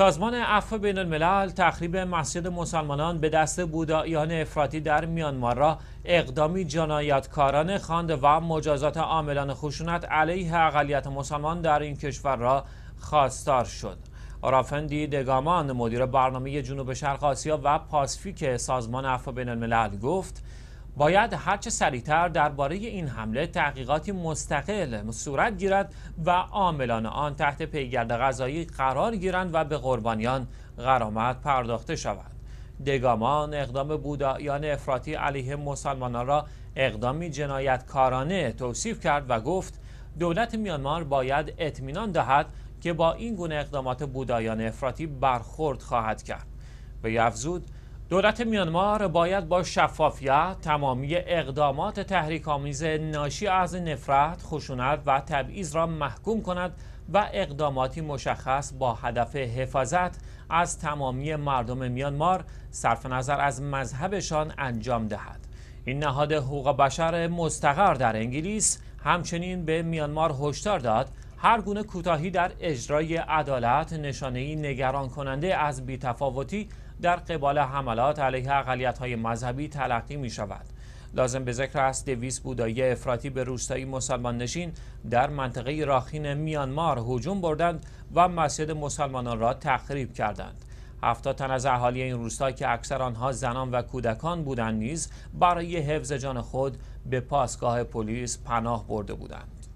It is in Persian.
سازمان عفو بین الملل تخریب مسجد مسلمانان به دست بودایان افراطی در میانمار را اقدامی جنایتکاران خواند و مجازات عاملان خشونت علیه اقلیت مسلمان در این کشور را خواستار شد. رافندی دگامان مدیر برنامه جنوب شرق آسیا و پاسفیک سازمان عفو بین الملل گفت باید هرچه سریعتر درباره این حمله تحقیقاتی مستقل صورت گیرد و عاملان آن تحت پیگرد غذایی قرار گیرند و به قربانیان غرامت پرداخته شود دگامان اقدام بودایان افراطی علیه مسلمانان را اقدامی جنایتکارانه توصیف کرد و گفت دولت میانمار باید اطمینان دهد که با این گونه اقدامات بودایان افراطی برخورد خواهد کرد به افزود دولت میانمار باید با شفافیت تمامی اقدامات آمیز ناشی از نفرت، خشونت و تبعیض را محکوم کند و اقداماتی مشخص با هدف حفاظت از تمامی مردم میانمار صرف نظر از مذهبشان انجام دهد. این نهاد حقوق بشر مستقر در انگلیس همچنین به میانمار هشدار داد هر گونه کوتاهی در اجرای عدالت نشانهای نگران کننده از بیتفاوتی در قبال حملات علیه های مذهبی تلقی می شود. لازم به ذکر است دویس بودایی افراطی به روستایی مسلمان نشین در منطقه راخین میانمار هجوم بردند و مسجد مسلمانان را تخریب کردند. هفتاد تن از اهالی این روستا که اکثر آنها زنان و کودکان بودند نیز برای حفظ جان خود به پاسگاه پلیس پناه برده بودند.